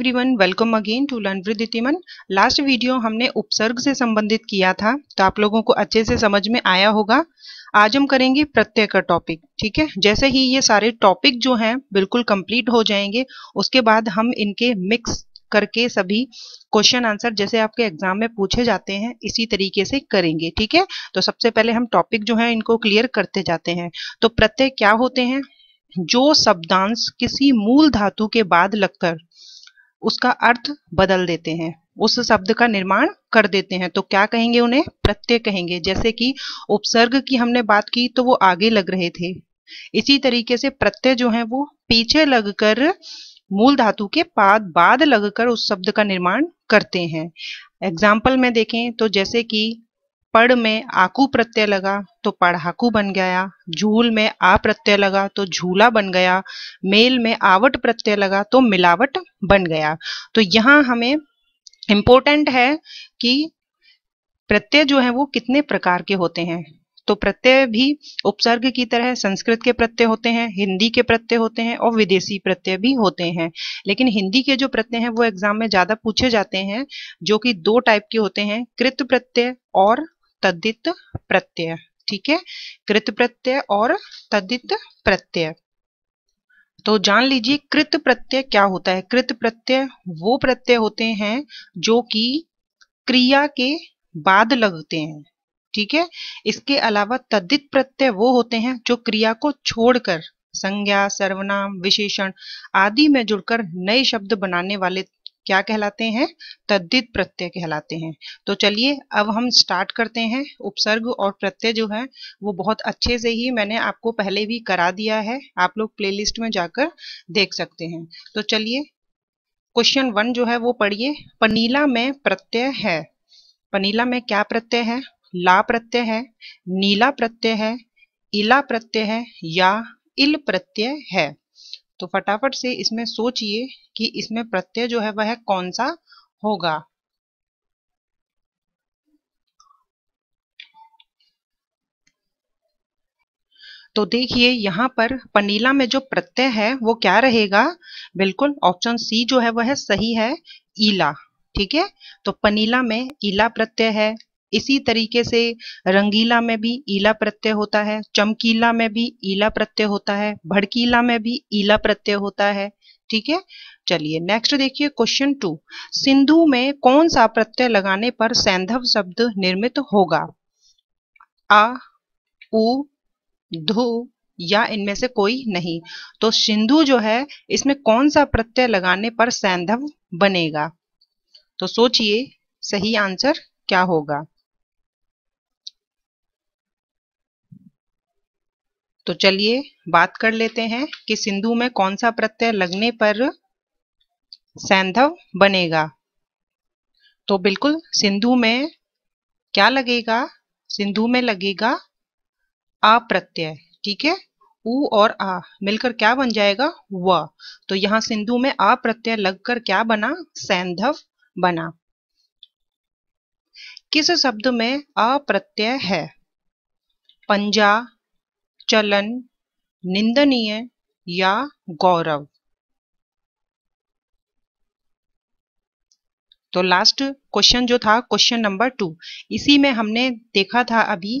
everyone welcome again to learn with इतिमन last video हमने उपसर्ग से संबंधित किया था तो आप लोगों को अच्छे से समझ में आया होगा आज हम करेंगे प्रत्यय का टॉपिक ठीक है जैसे ही ये सारे टॉपिक जो हैं बिल्कुल कंप्लीट हो जाएंगे उसके बाद हम इनके मिक्स करके सभी क्वेश्चन आंसर जैसे आपके एग्जाम में पूछे जाते हैं इसी तरीके से करेंगे ठीक है तो सबसे पहले हम टॉपिक जो है इनको क्लियर करते जाते हैं तो प्रत्यय क्या होते हैं जो शब्दांश किसी मूल धातु के बाद लगकर उसका अर्थ बदल देते हैं उस शब्द का निर्माण कर देते हैं तो क्या कहेंगे उन्हें प्रत्यय कहेंगे जैसे कि उपसर्ग की हमने बात की तो वो आगे लग रहे थे इसी तरीके से प्रत्यय जो है वो पीछे लगकर मूल धातु के बाद बाद लगकर उस शब्द का निर्माण करते हैं एग्जाम्पल में देखें तो जैसे कि पड़ में आकू प्रत्यय लगा तो पढ़ाकू बन गया झूल में आ प्रत्यय लगा तो झूला बन गया मेल में आवट प्रत्यय लगा तो मिलावट बन गया तो यहाँ हमें इम्पोर्टेंट है कि प्रत्यय जो है वो कितने प्रकार के होते हैं तो प्रत्यय भी उपसर्ग की तरह संस्कृत के प्रत्यय होते हैं हिंदी के प्रत्यय होते हैं और विदेशी प्रत्यय भी होते हैं लेकिन हिंदी के जो प्रत्यय हैं वो एग्जाम में ज्यादा पूछे जाते हैं जो कि दो टाइप के होते हैं कृत प्रत्यय और तद्दित प्रत्यय ठीक है कृत प्रत्यय और तद्दित प्रत्यय तो जान लीजिए कृत प्रत्यय क्या होता है कृत प्रत्यय वो प्रत्यय होते हैं जो कि क्रिया के बाद लगते हैं ठीक है इसके अलावा तद्दित प्रत्यय वो होते हैं जो क्रिया को छोड़कर संज्ञा सर्वनाम विशेषण आदि में जुड़कर नए शब्द बनाने वाले क्या कहलाते हैं तद्दित प्रत्यय कहलाते हैं तो चलिए अब हम स्टार्ट करते हैं उपसर्ग और प्रत्यय जो है वो बहुत अच्छे से ही मैंने आपको पहले भी करा दिया है आप लोग प्लेलिस्ट में जाकर देख सकते हैं तो चलिए क्वेश्चन वन जो है वो पढ़िए पनीला में प्रत्यय है पनीला में क्या प्रत्यय है ला प्रत्यय है नीला प्रत्यय है इला प्रत्यय है या इल प्रत्यय है तो फटाफट से इसमें सोचिए कि इसमें प्रत्यय जो है वह कौन सा होगा तो देखिए यहां पर पनीला में जो प्रत्यय है वो क्या रहेगा बिल्कुल ऑप्शन सी जो है वह सही है ईला ठीक है तो पनीला में ईला प्रत्यय है इसी तरीके से रंगीला में भी ईला प्रत्यय होता है चमकीला में भी ईला प्रत्यय होता है भड़कीला में भी ईला प्रत्यय होता है ठीक है चलिए नेक्स्ट देखिए क्वेश्चन टू सिंधु में कौन सा प्रत्यय लगाने पर सैंधव शब्द निर्मित होगा आ उ धु या इनमें से कोई नहीं तो सिंधु जो है इसमें कौन सा प्रत्यय लगाने पर सैंधव बनेगा तो सोचिए सही आंसर क्या होगा तो चलिए बात कर लेते हैं कि सिंधु में कौन सा प्रत्यय लगने पर सैंधव बनेगा तो बिल्कुल सिंधु में क्या लगेगा सिंधु में लगेगा आ प्रत्यय ठीक है उ और आ मिलकर क्या बन जाएगा व तो यहां सिंधु में आ प्रत्यय लगकर क्या बना सैंधव बना किस शब्द में अप्रत्यय है पंजा चलन निंदनीय या गौरव तो लास्ट क्वेश्चन जो था क्वेश्चन नंबर टू इसी में हमने देखा था अभी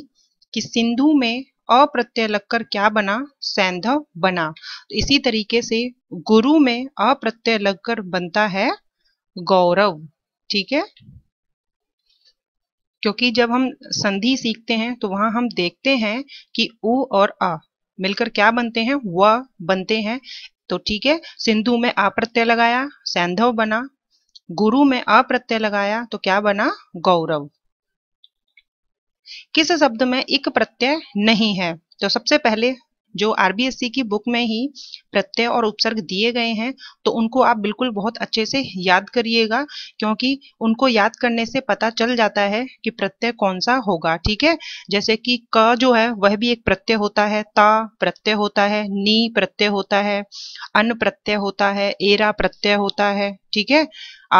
कि सिंधु में अप्रत्यय लगकर क्या बना सैंधव बना तो इसी तरीके से गुरु में अप्रत्यय लगकर बनता है गौरव ठीक है क्योंकि जब हम संधि सीखते हैं तो वहां हम देखते हैं कि उ और आ मिलकर क्या बनते हैं व बनते हैं तो ठीक है सिंधु में आ प्रत्यय लगाया सैंधव बना गुरु में अप्रत्यय प्रत्यय लगाया तो क्या बना गौरव किस शब्द में एक प्रत्यय नहीं है तो सबसे पहले जो आरबीएससी की बुक में ही प्रत्यय और उपसर्ग दिए गए हैं तो उनको आप बिल्कुल बहुत अच्छे से याद करिएगा क्योंकि उनको याद करने से पता चल जाता है कि प्रत्यय कौन सा होगा ठीक है जैसे कि क जो है वह भी एक प्रत्यय होता है ता प्रत्यय होता है नी प्रत्यय होता है अन प्रत्यय होता है एरा प्रत्यय होता है ठीक है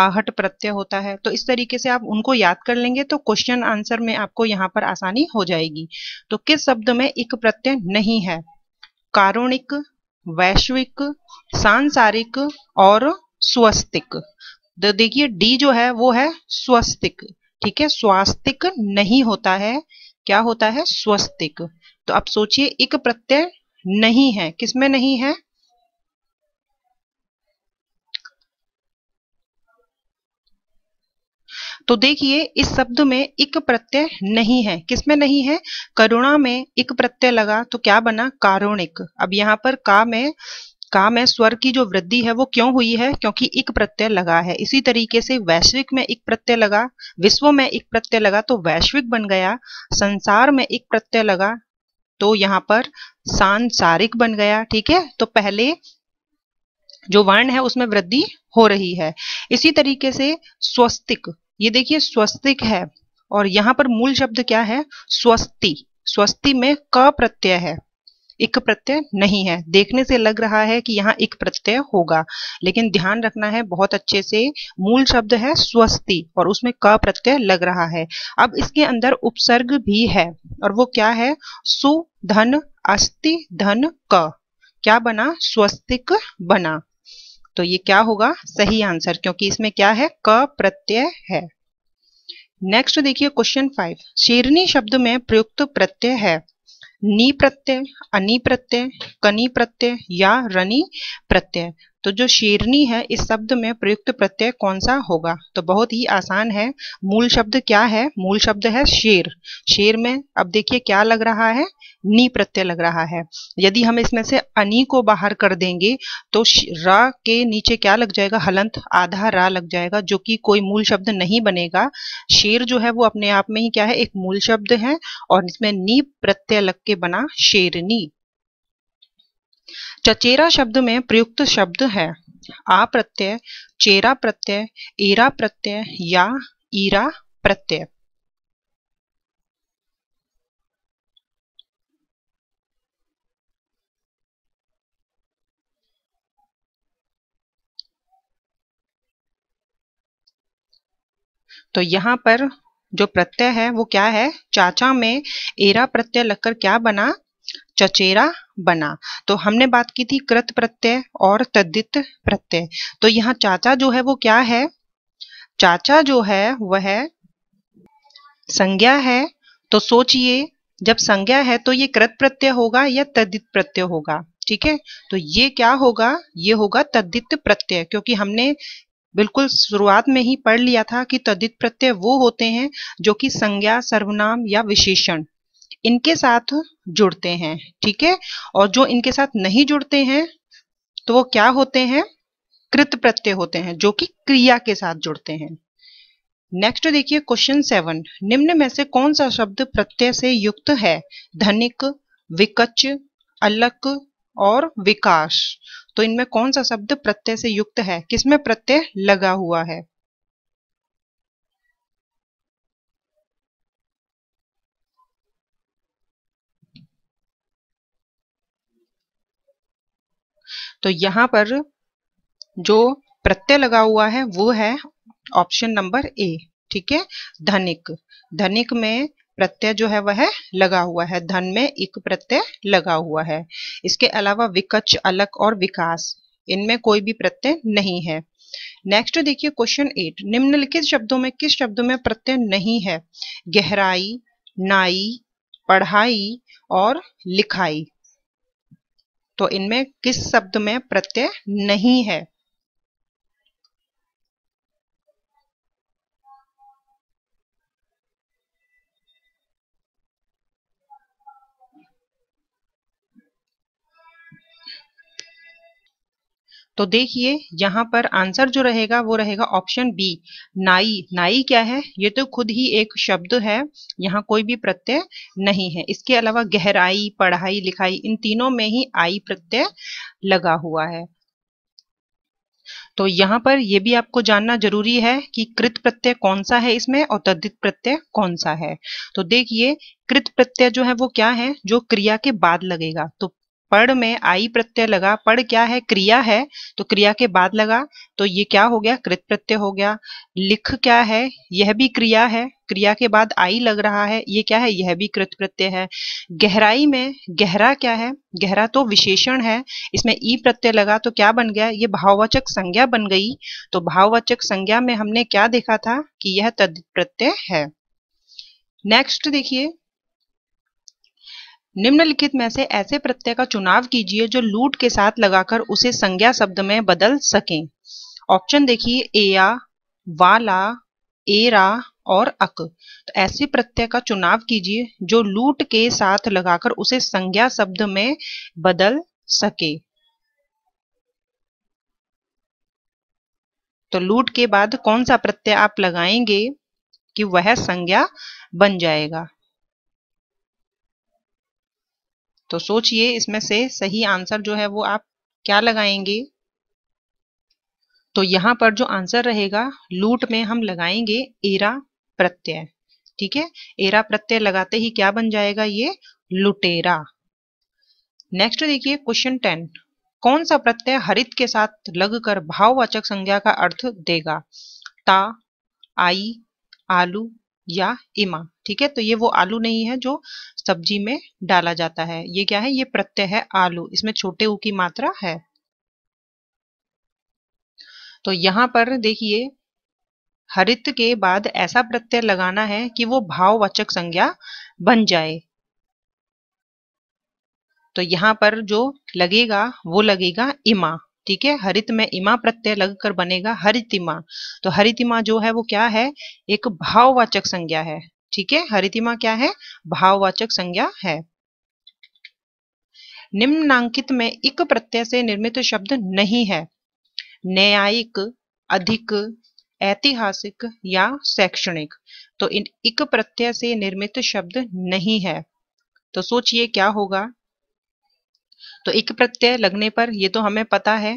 आहट प्रत्यय होता है तो इस तरीके से आप उनको याद कर लेंगे तो क्वेश्चन आंसर में आपको यहाँ पर आसानी हो जाएगी तो किस शब्द में एक प्रत्यय नहीं है कारुणिक वैश्विक सांसारिक और स्वस्तिक तो देखिए डी जो है वो है स्वस्तिक ठीक है स्वास्तिक नहीं होता है क्या होता है स्वस्तिक तो आप सोचिए एक प्रत्यय नहीं है किसमें नहीं है तो देखिए इस शब्द में इक प्रत्यय नहीं है किसमें नहीं है करुणा में इक प्रत्यय लगा तो क्या बना कारुणिक अब यहाँ पर का में का में स्वर की जो वृद्धि है वो क्यों हुई है क्योंकि एक प्रत्यय लगा है इसी तरीके से वैश्विक में एक प्रत्यय लगा विश्व में एक प्रत्यय लगा तो वैश्विक बन गया संसार में एक प्रत्यय लगा तो यहाँ पर सांसारिक बन गया ठीक है तो पहले जो वर्ण है उसमें वृद्धि हो रही है इसी तरीके से स्वस्तिक ये देखिए स्वस्तिक है और यहाँ पर मूल शब्द क्या है स्वस्ति स्वस्ति में क प्रत्यय है एक प्रत्यय नहीं है देखने से लग रहा है कि यहाँ एक प्रत्यय होगा लेकिन ध्यान रखना है बहुत अच्छे से मूल शब्द है स्वस्ति और उसमें क प्रत्यय लग रहा है अब इसके अंदर उपसर्ग भी है और वो क्या है सु धन अस्ति धन क क्या बना स्वस्तिक बना तो ये क्या होगा सही आंसर क्योंकि इसमें क्या है क प्रत्यय है नेक्स्ट देखिए क्वेश्चन फाइव शेरनी शब्द में प्रयुक्त प्रत्यय है नी प्रत्यय अनि प्रत्यय कनी प्रत्यय या रनी प्रत्यय तो जो शेरनी है इस शब्द में प्रयुक्त प्रत्यय कौन सा होगा तो बहुत ही आसान है मूल शब्द क्या है मूल शब्द है शेर शेर में अब देखिए क्या लग रहा है नी प्रत्यय लग रहा है यदि हम इसमें से अनी को बाहर कर देंगे तो रा के नीचे क्या लग जाएगा हलंत आधा रा लग जाएगा जो कि कोई मूल शब्द नहीं बनेगा शेर जो है वो अपने आप में ही क्या है एक मूल शब्द है और इसमें नी प्रत्यय लग के बना शेरनी चचेरा शब्द में प्रयुक्त शब्द है आ प्रत्यय चेरा प्रत्यय एरा प्रत्यय या ईरा प्रत्यय तो यहां पर जो प्रत्यय है वो क्या है चाचा में एरा प्रत्यय लगकर क्या बना चचेरा बना तो हमने बात की थी कृत प्रत्यय और तद्दित प्रत्यय तो यहाँ चाचा जो है वो क्या है चाचा जो है वह संज्ञा है तो सोचिए जब संज्ञा है तो ये कृत प्रत्यय होगा या तद्दित प्रत्यय होगा ठीक है तो ये क्या होगा ये होगा तद्दित प्रत्यय क्योंकि हमने बिल्कुल शुरुआत में ही पढ़ लिया था कि तद्दित प्रत्यय वो होते हैं जो कि संज्ञा सर्वनाम या विशेषण इनके साथ जुड़ते हैं ठीक है और जो इनके साथ नहीं जुड़ते हैं तो वो क्या होते हैं कृत प्रत्यय होते हैं जो कि क्रिया के साथ जुड़ते हैं नेक्स्ट देखिए क्वेश्चन सेवन निम्न में से कौन सा शब्द प्रत्यय से युक्त है धनिक विकच अलक और विकास तो इनमें कौन सा शब्द प्रत्यय से युक्त है किसमें प्रत्यय लगा हुआ है तो यहाँ पर जो प्रत्यय लगा हुआ है वो है ऑप्शन नंबर ए ठीक है धनिक धनिक में प्रत्यय जो है वह लगा हुआ है धन में एक प्रत्यय लगा हुआ है इसके अलावा विकच अलग और विकास इनमें कोई भी प्रत्यय नहीं है नेक्स्ट देखिए क्वेश्चन एट निम्नलिखित शब्दों में किस शब्दों में प्रत्यय नहीं है गहराई नाई पढ़ाई और लिखाई तो इनमें किस शब्द में प्रत्यय नहीं है तो देखिए यहाँ पर आंसर जो रहेगा वो रहेगा ऑप्शन बी नाई नाई क्या है ये तो खुद ही एक शब्द है यहाँ कोई भी प्रत्यय नहीं है इसके अलावा गहराई पढ़ाई लिखाई इन तीनों में ही आई प्रत्यय लगा हुआ है तो यहाँ पर यह भी आपको जानना जरूरी है कि कृत प्रत्यय कौन सा है इसमें और तद्धित प्रत्यय कौन सा है तो देखिए कृत प्रत्यय जो है वो क्या है जो क्रिया के बाद लगेगा तो पढ़ में आई प्रत्यय लगा पढ़ क्या है क्रिया है तो क्रिया के बाद लगा तो ये क्या हो गया कृत प्रत्यय हो गया लिख क्या है यह भी क्रिया है क्रिया के बाद आई लग रहा है ये क्या है यह भी कृत प्रत्यय है गहराई में गहरा क्या है गहरा तो विशेषण है इसमें ई प्रत्यय लगा तो क्या बन गया ये भाववाचक संज्ञा बन गई तो भाववाचक संज्ञा में हमने क्या देखा था कि यह तद प्रत्यय है नेक्स्ट देखिए निम्नलिखित में से ऐसे प्रत्यय का चुनाव कीजिए जो लूट के साथ लगाकर उसे संज्ञा शब्द में बदल सकें ऑप्शन देखिए एया वाला एरा और अक तो ऐसे प्रत्यय का चुनाव कीजिए जो लूट के साथ लगाकर उसे संज्ञा शब्द में बदल सके तो लूट के बाद कौन सा प्रत्यय आप लगाएंगे कि वह संज्ञा बन जाएगा तो सोचिए इसमें से सही आंसर जो है वो आप क्या लगाएंगे तो यहां पर जो आंसर रहेगा लूट में हम लगाएंगे एरा प्रत्यय ठीक है एरा प्रत्यय लगाते ही क्या बन जाएगा ये लुटेरा नेक्स्ट देखिए क्वेश्चन टेन कौन सा प्रत्यय हरित के साथ लगकर भाववाचक संज्ञा का अर्थ देगा ता आई आलू या इमा ठीक है तो ये वो आलू नहीं है जो सब्जी में डाला जाता है ये क्या है ये प्रत्यय है आलू इसमें छोटे ऊ की मात्रा है तो यहां पर देखिए हरित के बाद ऐसा प्रत्यय लगाना है कि वो भाववाचक संज्ञा बन जाए तो यहां पर जो लगेगा वो लगेगा इमा ठीक है हरित में इमा प्रत्यय लगकर बनेगा हरितिमा तो हरितिमा जो है वो क्या है एक भाववाचक संज्ञा है ठीक है हरितिमा क्या है भाववाचक संज्ञा है निम्नांकित में इक प्रत्यय से निर्मित शब्द नहीं है न्यायिक अधिक ऐतिहासिक या शैक्षणिक तो इन इक प्रत्यय से निर्मित शब्द नहीं है तो सोचिए क्या होगा तो इक प्रत्यय लगने पर यह तो हमें पता है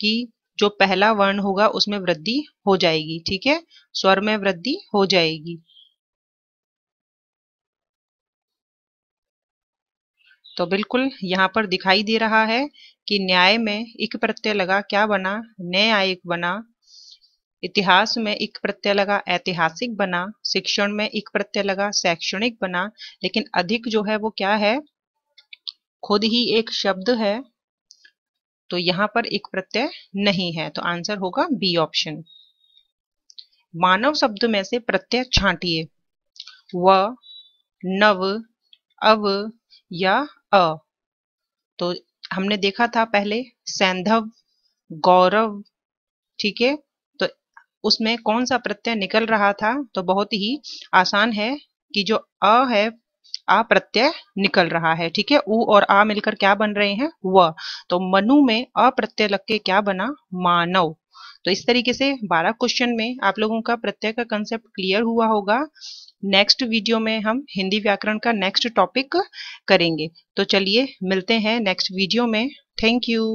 कि जो पहला वर्ण होगा उसमें वृद्धि हो जाएगी ठीक है स्वर में वृद्धि हो जाएगी तो बिल्कुल यहाँ पर दिखाई दे रहा है कि न्याय में इक प्रत्यय लगा क्या बना न्यायिक बना इतिहास में एक प्रत्यय लगा ऐतिहासिक बना शिक्षण में एक प्रत्यय लगा शैक्षणिक बना लेकिन अधिक जो है वो क्या है खुद ही एक शब्द है तो यहाँ पर एक प्रत्यय नहीं है तो आंसर होगा बी ऑप्शन मानव शब्द में से प्रत्यय छांटिए व नव अव या अ तो हमने देखा था पहले सैंधव गौरव ठीक है तो उसमें कौन सा प्रत्यय निकल रहा था तो बहुत ही आसान है कि जो अ है आ प्रत्यय निकल रहा है ठीक है उ और आ मिलकर क्या बन रहे हैं व तो मनु में अ प्रत्यय लग के क्या बना मानव तो इस तरीके से 12 क्वेश्चन में आप लोगों का प्रत्यय का कंसेप्ट क्लियर हुआ होगा नेक्स्ट वीडियो में हम हिंदी व्याकरण का नेक्स्ट टॉपिक करेंगे तो चलिए मिलते हैं नेक्स्ट वीडियो में थैंक यू